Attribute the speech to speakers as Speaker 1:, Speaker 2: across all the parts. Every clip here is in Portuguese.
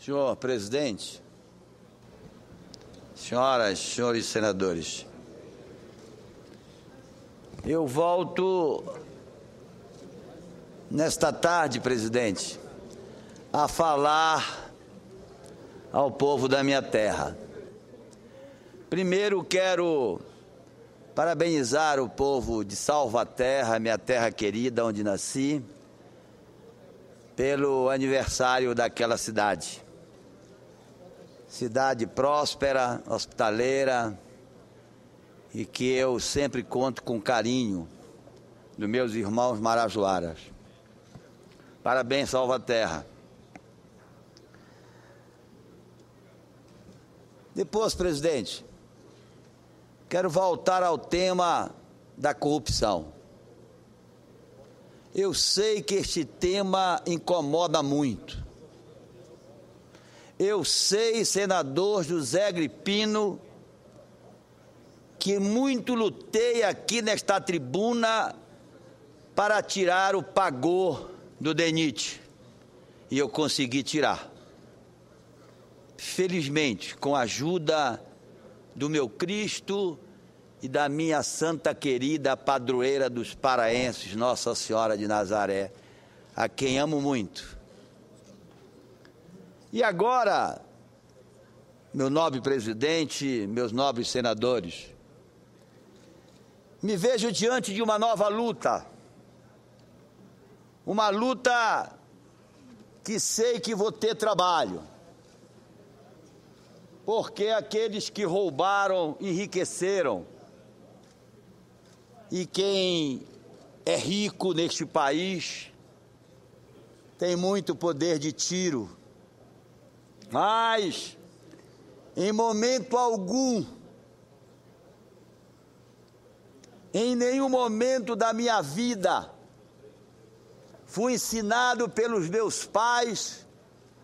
Speaker 1: Senhor presidente, senhoras, senhores senadores, eu volto nesta tarde, presidente, a falar ao povo da minha terra. Primeiro quero parabenizar o povo de Salvaterra, minha terra querida, onde nasci, pelo aniversário daquela cidade cidade próspera, hospitaleira e que eu sempre conto com carinho dos meus irmãos marajoaras. Parabéns, Salvaterra. Depois, presidente, quero voltar ao tema da corrupção. Eu sei que este tema incomoda muito. Eu sei, senador José Gripino, que muito lutei aqui nesta tribuna para tirar o pagô do DENIT. E eu consegui tirar. Felizmente, com a ajuda do meu Cristo e da minha santa querida padroeira dos paraenses, Nossa Senhora de Nazaré, a quem amo muito e agora, meu nobre presidente, meus nobres senadores, me vejo diante de uma nova luta. Uma luta que sei que vou ter trabalho. Porque aqueles que roubaram enriqueceram. E quem é rico neste país tem muito poder de tiro mas, em momento algum, em nenhum momento da minha vida, fui ensinado pelos meus pais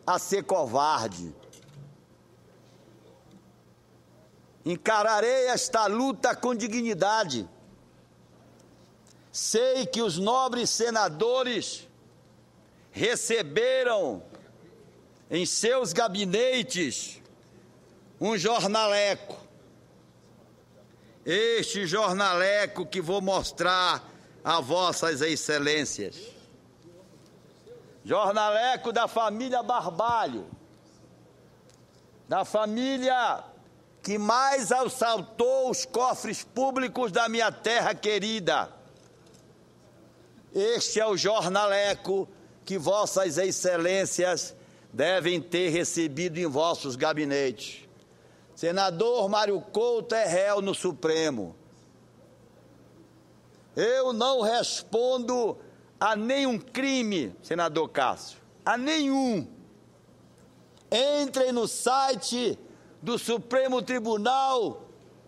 Speaker 1: a ser covarde. Encararei esta luta com dignidade. Sei que os nobres senadores receberam em seus gabinetes um jornaleco. Este jornaleco que vou mostrar a vossas excelências. Jornaleco da família Barbalho, da família que mais assaltou os cofres públicos da minha terra querida. Este é o jornaleco que vossas excelências devem ter recebido em vossos gabinetes. Senador Mário Couto é réu no Supremo. Eu não respondo a nenhum crime, senador Cássio, a nenhum. Entrem no site do Supremo Tribunal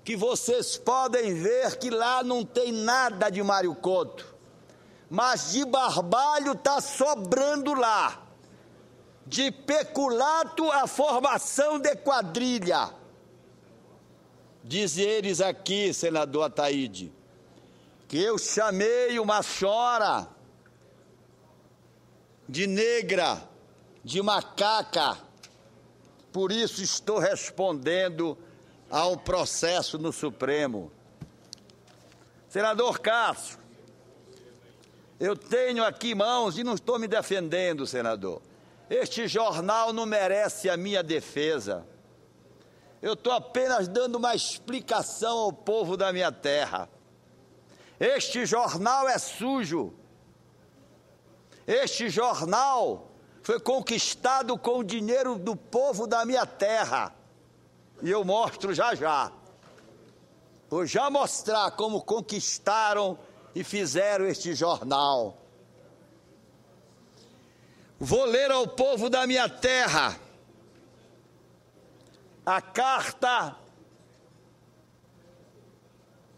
Speaker 1: que vocês podem ver que lá não tem nada de Mário Couto. Mas de barbalho está sobrando lá de peculato à formação de quadrilha. Diz eles aqui, senador Ataíde, que eu chamei uma chora de negra, de macaca. Por isso estou respondendo ao processo no Supremo. Senador Cássio, eu tenho aqui mãos e não estou me defendendo, senador. Este jornal não merece a minha defesa. Eu estou apenas dando uma explicação ao povo da minha terra. Este jornal é sujo. Este jornal foi conquistado com o dinheiro do povo da minha terra. E eu mostro já já. Vou já mostrar como conquistaram e fizeram este jornal. Vou ler ao povo da minha terra a carta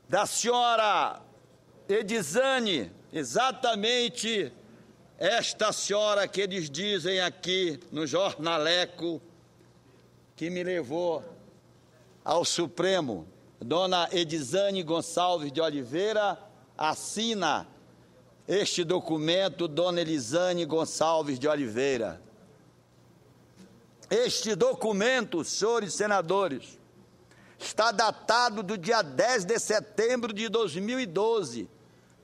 Speaker 1: da senhora Edizane, exatamente esta senhora que eles dizem aqui no jornaleco, que me levou ao Supremo, dona Edizane Gonçalves de Oliveira, assina este documento, Dona Elisane Gonçalves de Oliveira. Este documento, senhores senadores, está datado do dia 10 de setembro de 2012.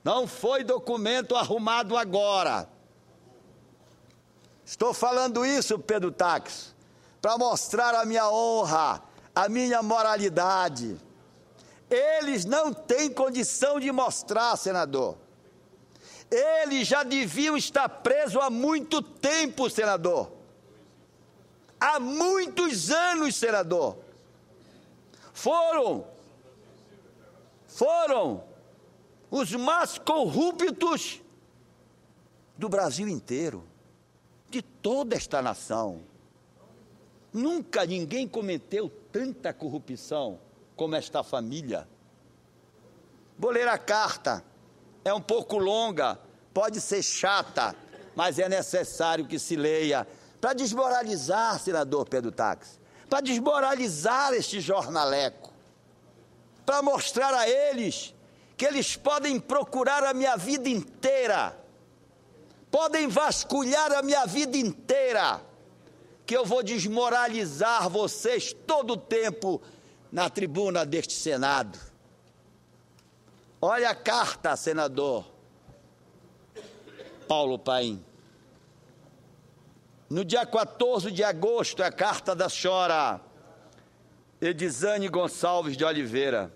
Speaker 1: Não foi documento arrumado agora. Estou falando isso, Pedro Tax, para mostrar a minha honra, a minha moralidade. Eles não têm condição de mostrar, senador. Eles já deviam estar presos há muito tempo, senador. Há muitos anos, senador. Foram, foram os mais corruptos do Brasil inteiro, de toda esta nação. Nunca ninguém cometeu tanta corrupção como esta família. Vou ler a carta é um pouco longa, pode ser chata, mas é necessário que se leia para desmoralizar, senador Pedro Táxi, para desmoralizar este jornaleco, para mostrar a eles que eles podem procurar a minha vida inteira, podem vasculhar a minha vida inteira, que eu vou desmoralizar vocês todo o tempo na tribuna deste Senado. Olha a carta, senador Paulo Paim. No dia 14 de agosto, é a carta da Chora, Edizane Gonçalves de Oliveira.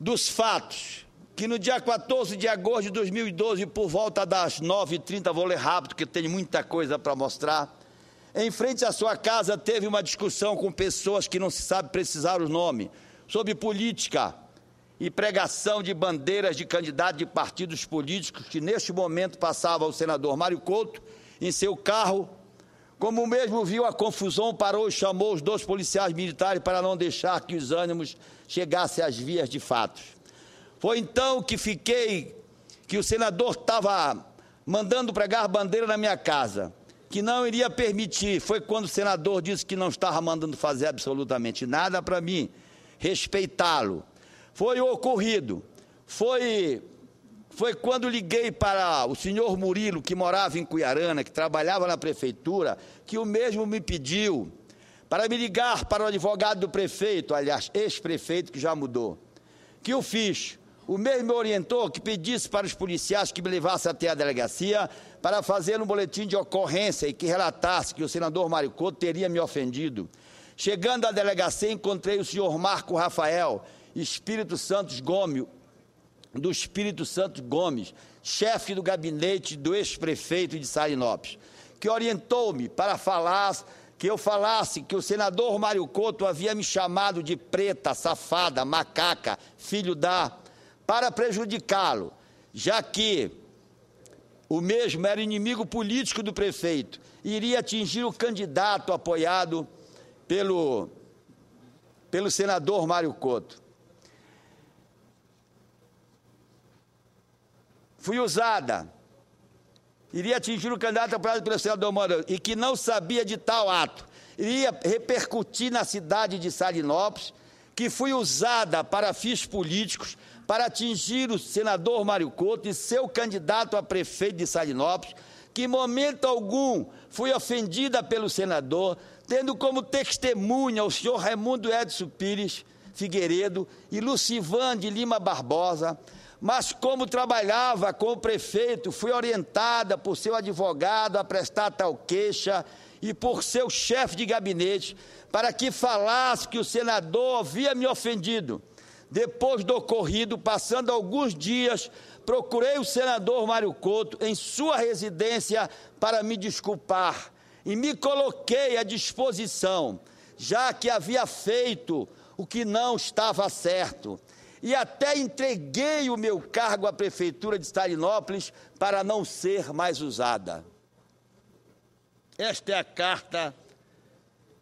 Speaker 1: Dos fatos, que no dia 14 de agosto de 2012, por volta das 9h30, vou ler rápido, que tenho muita coisa para mostrar. Em frente à sua casa, teve uma discussão com pessoas que não se sabe precisar o nome, sobre política e pregação de bandeiras de candidatos de partidos políticos que neste momento passava o senador Mário Couto em seu carro. Como mesmo viu a confusão, parou e chamou os dois policiais militares para não deixar que os ânimos chegassem às vias de fato. Foi então que fiquei que o senador estava mandando pregar bandeira na minha casa, que não iria permitir. Foi quando o senador disse que não estava mandando fazer absolutamente nada para mim respeitá-lo foi ocorrido. Foi foi quando liguei para o senhor Murilo, que morava em Cuiarana, que trabalhava na prefeitura, que o mesmo me pediu para me ligar para o advogado do prefeito, aliás, ex-prefeito que já mudou, que eu fiz. O mesmo me orientou que pedisse para os policiais que me levassem até a delegacia para fazer um boletim de ocorrência e que relatasse que o senador Mário Couto teria me ofendido. Chegando à delegacia, encontrei o senhor Marco Rafael, Espírito Santos Gomes, do Espírito Santo Gomes, chefe do gabinete do ex-prefeito de Sarinópolis, que orientou-me para falar que eu falasse que o senador Mário Couto havia me chamado de preta, safada, macaca, filho da, para prejudicá-lo, já que o mesmo era inimigo político do prefeito, e iria atingir o candidato apoiado pelo, pelo senador Mário Couto. fui usada, iria atingir o candidato apoiado pelo senador Moro e que não sabia de tal ato, iria repercutir na cidade de Salinópolis, que fui usada para fins políticos, para atingir o senador Mário Couto e seu candidato a prefeito de Salinópolis, que em momento algum fui ofendida pelo senador, tendo como testemunha o senhor Raimundo Edson Pires Figueiredo e Lucivan de Lima Barbosa, mas, como trabalhava com o prefeito, fui orientada por seu advogado a prestar tal queixa e por seu chefe de gabinete para que falasse que o senador havia me ofendido. Depois do ocorrido, passando alguns dias, procurei o senador Mário Couto em sua residência para me desculpar e me coloquei à disposição, já que havia feito o que não estava certo e até entreguei o meu cargo à prefeitura de Stalinópolis para não ser mais usada. Esta é a carta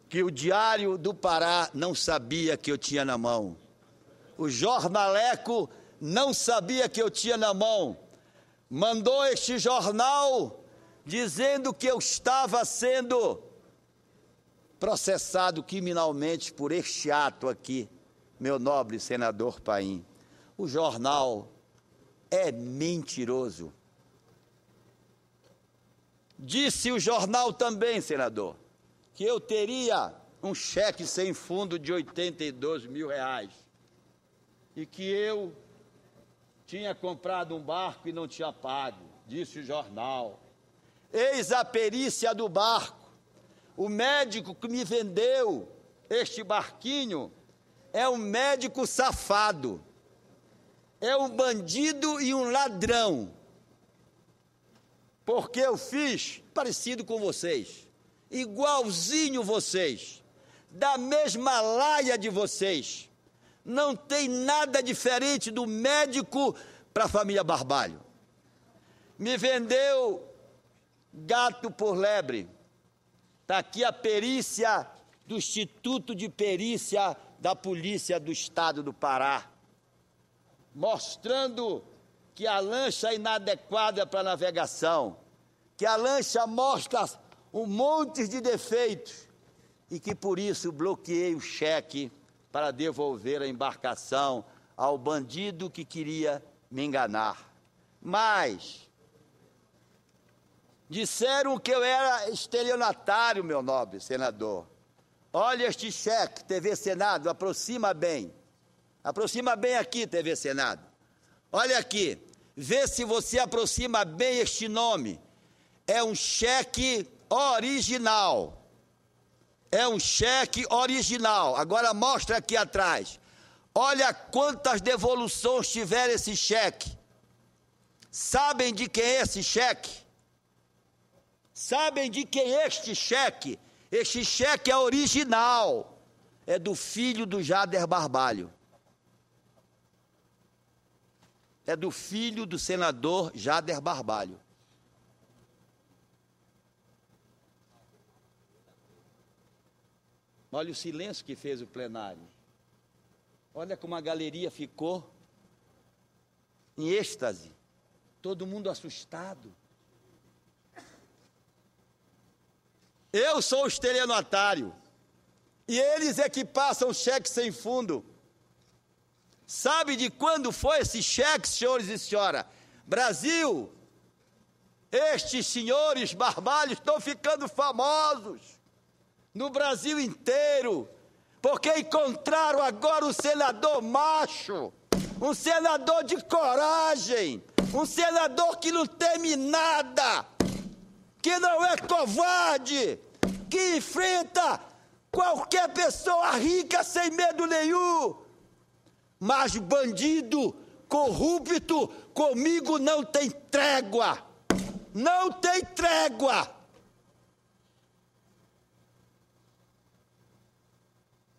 Speaker 1: que o Diário do Pará não sabia que eu tinha na mão. O jornaleco não sabia que eu tinha na mão. Mandou este jornal dizendo que eu estava sendo processado criminalmente por este ato aqui meu nobre senador Paim, o jornal é mentiroso. Disse o jornal também, senador, que eu teria um cheque sem fundo de 82 mil reais e que eu tinha comprado um barco e não tinha pago, disse o jornal. Eis a perícia do barco. O médico que me vendeu este barquinho é um médico safado, é um bandido e um ladrão. Porque eu fiz parecido com vocês, igualzinho vocês, da mesma laia de vocês. Não tem nada diferente do médico para a família Barbalho. Me vendeu gato por lebre. Está aqui a perícia do Instituto de Perícia da Polícia do Estado do Pará, mostrando que a lancha é inadequada para navegação, que a lancha mostra um monte de defeitos e que por isso bloqueei o cheque para devolver a embarcação ao bandido que queria me enganar. Mas disseram que eu era estelionatário, meu nobre senador. Olha este cheque, TV Senado, aproxima bem. Aproxima bem aqui, TV Senado. Olha aqui, vê se você aproxima bem este nome. É um cheque original. É um cheque original. Agora mostra aqui atrás. Olha quantas devoluções tiver esse cheque. Sabem de quem é esse cheque? Sabem de quem é este cheque? Este cheque é original, é do filho do Jader Barbalho. É do filho do senador Jader Barbalho. Olha o silêncio que fez o plenário. Olha como a galeria ficou em êxtase. Todo mundo assustado. Eu sou o estelionatário. E eles é que passam cheque sem fundo. Sabe de quando foi esse cheque, senhores e senhora? Brasil, estes senhores barbalhos estão ficando famosos no Brasil inteiro, porque encontraram agora um senador macho, um senador de coragem, um senador que não teme nada, que não é covarde, que enfrenta qualquer pessoa rica sem medo nenhum. Mas bandido, corrupto, comigo não tem trégua. Não tem trégua.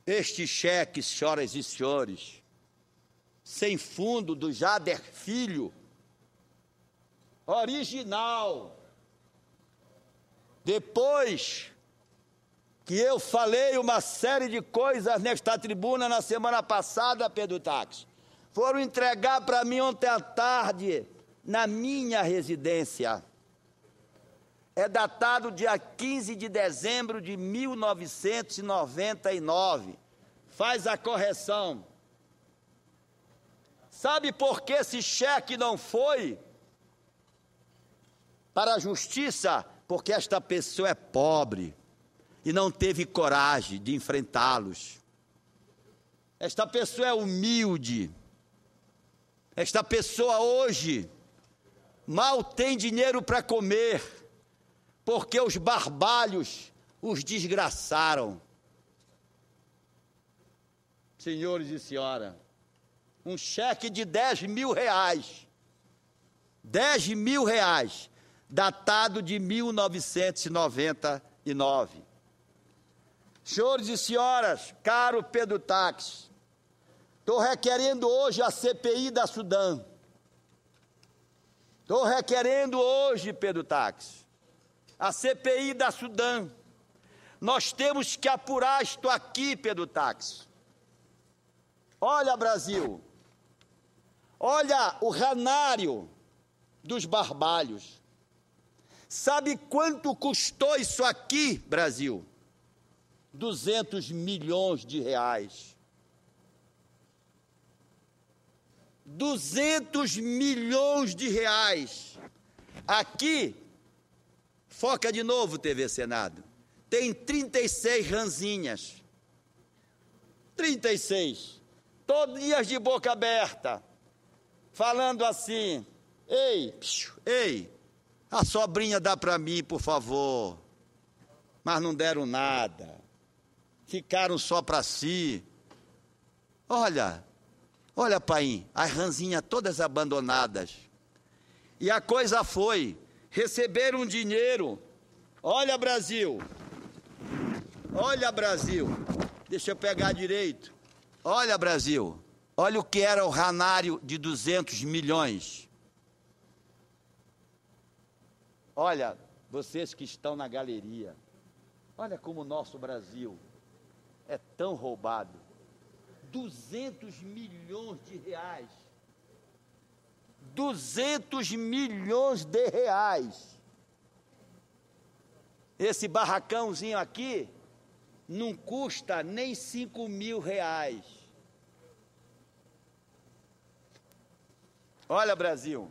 Speaker 1: Este cheque, senhoras e senhores, sem fundo do Jader Filho, original. Depois que eu falei uma série de coisas nesta tribuna na semana passada, Pedro Táxi. Foram entregar para mim ontem à tarde, na minha residência. É datado dia 15 de dezembro de 1999. Faz a correção. Sabe por que esse cheque não foi para a justiça? Porque esta pessoa é pobre e não teve coragem de enfrentá-los. Esta pessoa é humilde. Esta pessoa hoje mal tem dinheiro para comer, porque os barbalhos os desgraçaram. Senhores e senhora, um cheque de 10 mil reais, 10 mil reais, datado de 1999. Senhores e senhoras, caro Pedro Táxi, estou requerendo hoje a CPI da Sudã. Estou requerendo hoje, Pedro Táxi, a CPI da Sudã. Nós temos que apurar isto aqui, Pedro Táxi. Olha, Brasil, olha o ranário dos barbalhos. Sabe quanto custou isso aqui, Brasil? 200 milhões de reais. 200 milhões de reais. Aqui, foca de novo, TV Senado, tem 36 ranzinhas. 36. Todos dias de boca aberta, falando assim: ei, psiu, ei, a sobrinha dá para mim, por favor. Mas não deram nada ficaram só para si. Olha, olha, pai, as ranzinhas todas abandonadas. E a coisa foi, receberam dinheiro. Olha, Brasil. Olha, Brasil. Deixa eu pegar direito. Olha, Brasil. Olha o que era o ranário de 200 milhões. Olha, vocês que estão na galeria. Olha como o nosso Brasil é tão roubado. 200 milhões de reais. 200 milhões de reais. Esse barracãozinho aqui não custa nem 5 mil reais. Olha, Brasil.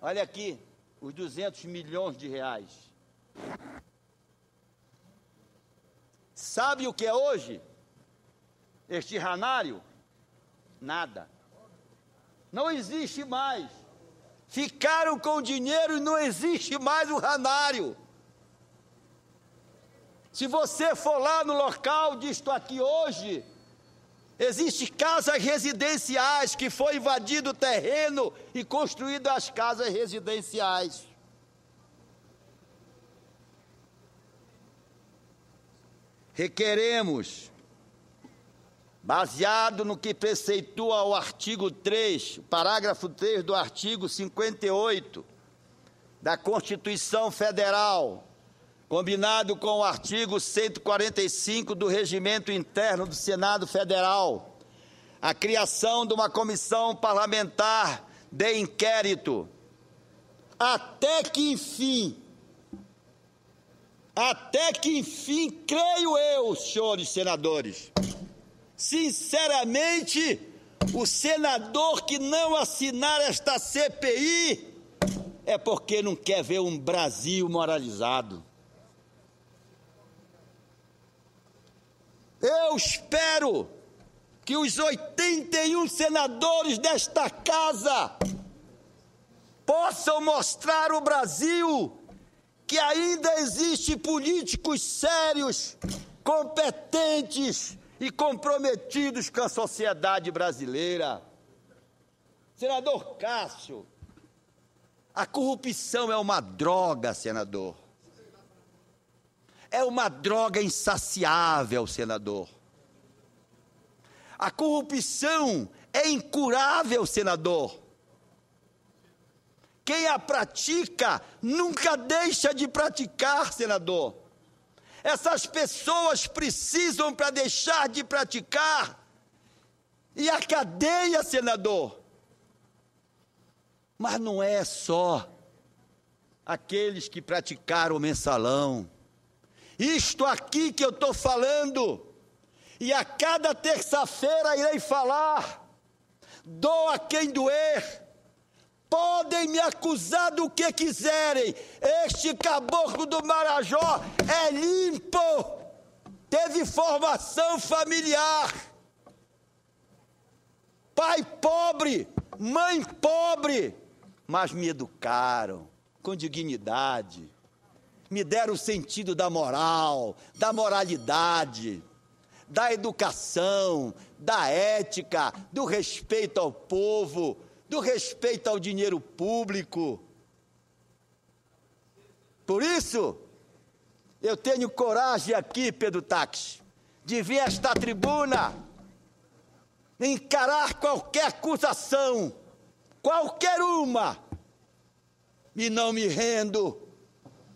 Speaker 1: Olha aqui os 200 milhões de reais. Sabe o que é hoje? Este ranário? Nada. Não existe mais. Ficaram com dinheiro e não existe mais o ranário. Se você for lá no local disto aqui hoje, Existem casas residenciais que foi invadido o terreno e construído as casas residenciais. Requeremos, baseado no que preceitua o artigo 3, parágrafo 3 do artigo 58 da Constituição Federal, combinado com o artigo 145 do Regimento Interno do Senado Federal, a criação de uma comissão parlamentar de inquérito, até que enfim até que enfim, creio eu, senhores senadores, sinceramente, o senador que não assinar esta CPI é porque não quer ver um Brasil moralizado. Eu espero que os 81 senadores desta casa possam mostrar o Brasil que ainda existe políticos sérios, competentes e comprometidos com a sociedade brasileira. Senador Cássio, a corrupção é uma droga, senador. É uma droga insaciável, senador. A corrupção é incurável, senador. Quem a pratica nunca deixa de praticar, senador. Essas pessoas precisam para deixar de praticar. E a cadeia, senador. Mas não é só aqueles que praticaram o mensalão. Isto aqui que eu estou falando, e a cada terça-feira irei falar: doa quem doer, Podem me acusar do que quiserem. Este caboclo do Marajó é limpo. Teve formação familiar. Pai pobre, mãe pobre, mas me educaram com dignidade. Me deram o sentido da moral, da moralidade, da educação, da ética, do respeito ao povo do respeito ao dinheiro público. Por isso, eu tenho coragem aqui, Pedro Taques, de vir a esta tribuna encarar qualquer acusação, qualquer uma, e não me rendo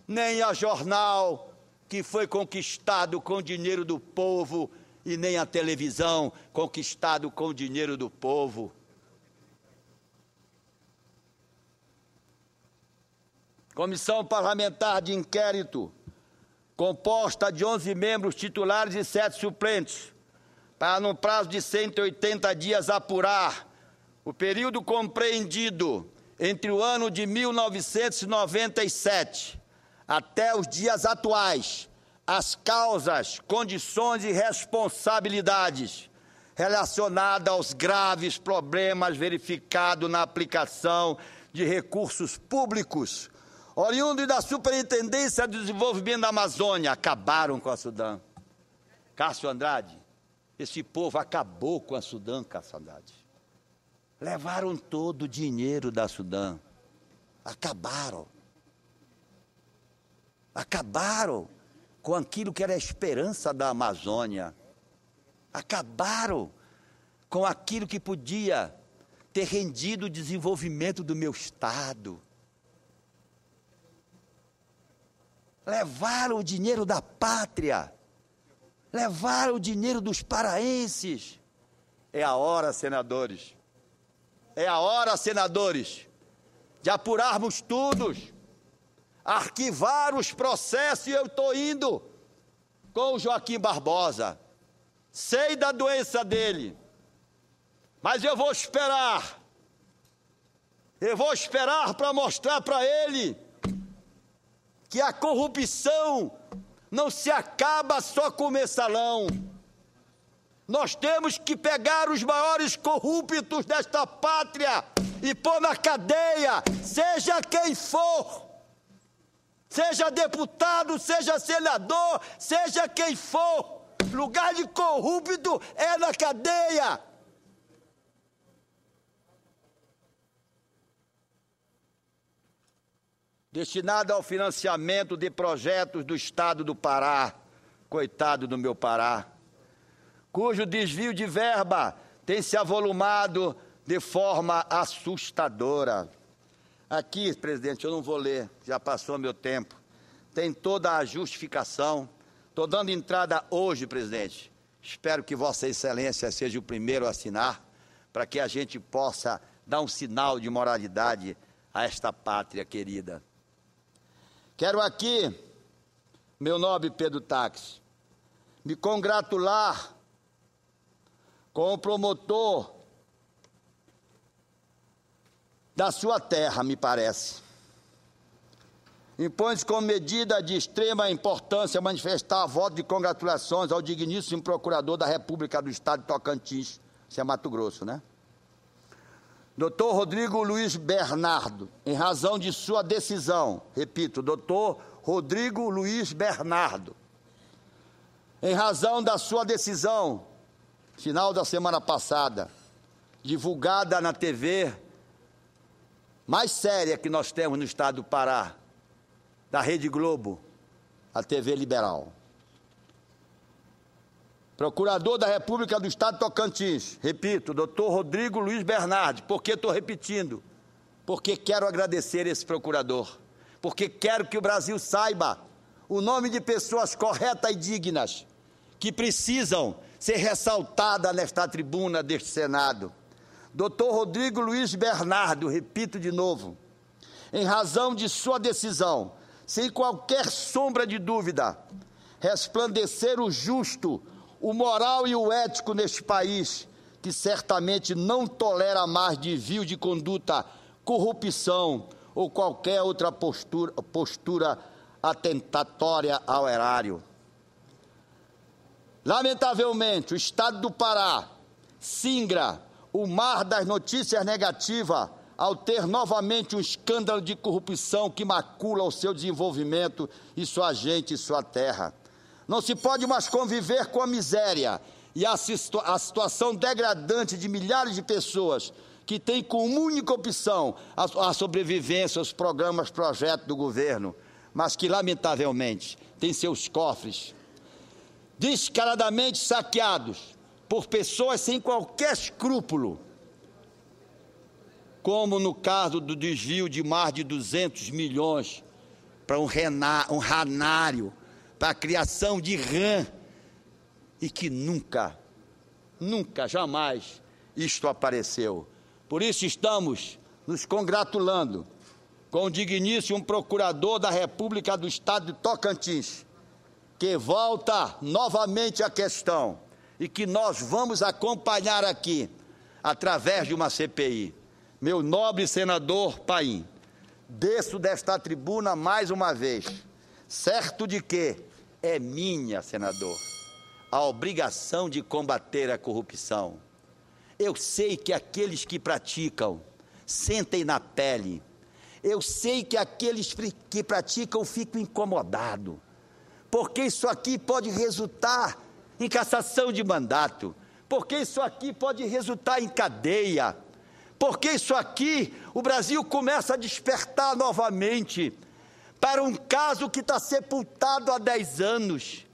Speaker 1: nem a jornal que foi conquistado com dinheiro do povo e nem a televisão conquistado com dinheiro do povo. Comissão Parlamentar de Inquérito, composta de 11 membros titulares e 7 suplentes, para, no prazo de 180 dias, apurar o período compreendido entre o ano de 1997 até os dias atuais, as causas, condições e responsabilidades relacionadas aos graves problemas verificados na aplicação de recursos públicos oriundo da Superintendência de Desenvolvimento da Amazônia, acabaram com a Sudã. Cássio Andrade, esse povo acabou com a Sudã, Cássio Andrade. Levaram todo o dinheiro da Sudã. Acabaram. Acabaram com aquilo que era a esperança da Amazônia. Acabaram com aquilo que podia ter rendido o desenvolvimento do meu Estado. Levaram o dinheiro da pátria. Levaram o dinheiro dos paraenses. É a hora, senadores. É a hora, senadores, de apurarmos todos, arquivar os processos. E eu estou indo com o Joaquim Barbosa. Sei da doença dele, mas eu vou esperar. Eu vou esperar para mostrar para ele que a corrupção não se acaba só com o mensalão. Nós temos que pegar os maiores corruptos desta pátria e pôr na cadeia, seja quem for. Seja deputado, seja senador, seja quem for. Lugar de corrupto é na cadeia. Destinada ao financiamento de projetos do Estado do Pará, coitado do meu Pará, cujo desvio de verba tem se avolumado de forma assustadora. Aqui, presidente, eu não vou ler, já passou meu tempo. Tem toda a justificação. Estou dando entrada hoje, presidente. Espero que Vossa Excelência seja o primeiro a assinar, para que a gente possa dar um sinal de moralidade a esta pátria querida. Quero aqui, meu nobre Pedro Táxi, me congratular com o promotor da sua terra, me parece. Impõe-se como medida de extrema importância manifestar a voto de congratulações ao digníssimo procurador da República do Estado de Tocantins, isso é Mato Grosso, né? Doutor Rodrigo Luiz Bernardo, em razão de sua decisão, repito, doutor Rodrigo Luiz Bernardo, em razão da sua decisão, final da semana passada, divulgada na TV mais séria que nós temos no estado do Pará, da Rede Globo, a TV Liberal. Procurador da República do Estado de Tocantins, repito, doutor Rodrigo Luiz Bernardi, porque estou repetindo, porque quero agradecer esse procurador, porque quero que o Brasil saiba o nome de pessoas corretas e dignas que precisam ser ressaltadas nesta tribuna deste Senado. Doutor Rodrigo Luiz Bernardo, repito de novo, em razão de sua decisão, sem qualquer sombra de dúvida, resplandecer o justo, o moral e o ético neste país, que certamente não tolera mais desvio de conduta, corrupção ou qualquer outra postura, postura atentatória ao erário. Lamentavelmente, o estado do Pará singra o mar das notícias negativas ao ter novamente um escândalo de corrupção que macula o seu desenvolvimento e sua gente e sua terra. Não se pode mais conviver com a miséria e a, a situação degradante de milhares de pessoas que têm como única opção a, a sobrevivência, os programas, projetos do governo, mas que, lamentavelmente, têm seus cofres descaradamente saqueados por pessoas sem qualquer escrúpulo, como no caso do desvio de mais de 200 milhões para um, um ranário para a criação de rã, e que nunca, nunca, jamais isto apareceu. Por isso estamos nos congratulando com o digníssimo procurador da República do Estado de Tocantins, que volta novamente à questão e que nós vamos acompanhar aqui através de uma CPI. Meu nobre senador Paim, desço desta tribuna mais uma vez certo de que é minha, senador, a obrigação de combater a corrupção. Eu sei que aqueles que praticam sentem na pele. Eu sei que aqueles que praticam ficam incomodados, porque isso aqui pode resultar em cassação de mandato, porque isso aqui pode resultar em cadeia, porque isso aqui o Brasil começa a despertar novamente para um caso que está sepultado há 10 anos,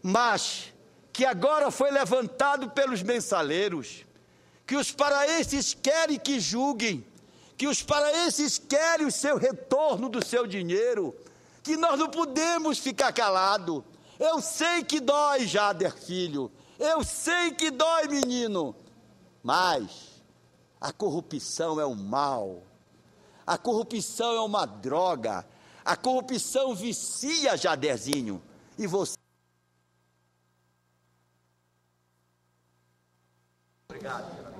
Speaker 1: mas que agora foi levantado pelos mensaleiros, que os paraenses querem que julguem, que os paraenses querem o seu retorno do seu dinheiro, que nós não podemos ficar calado. Eu sei que dói, Jader filho, eu sei que dói, menino, mas a corrupção é um mal, a corrupção é uma droga a corrupção vicia Jaderzinho. E você. Obrigado.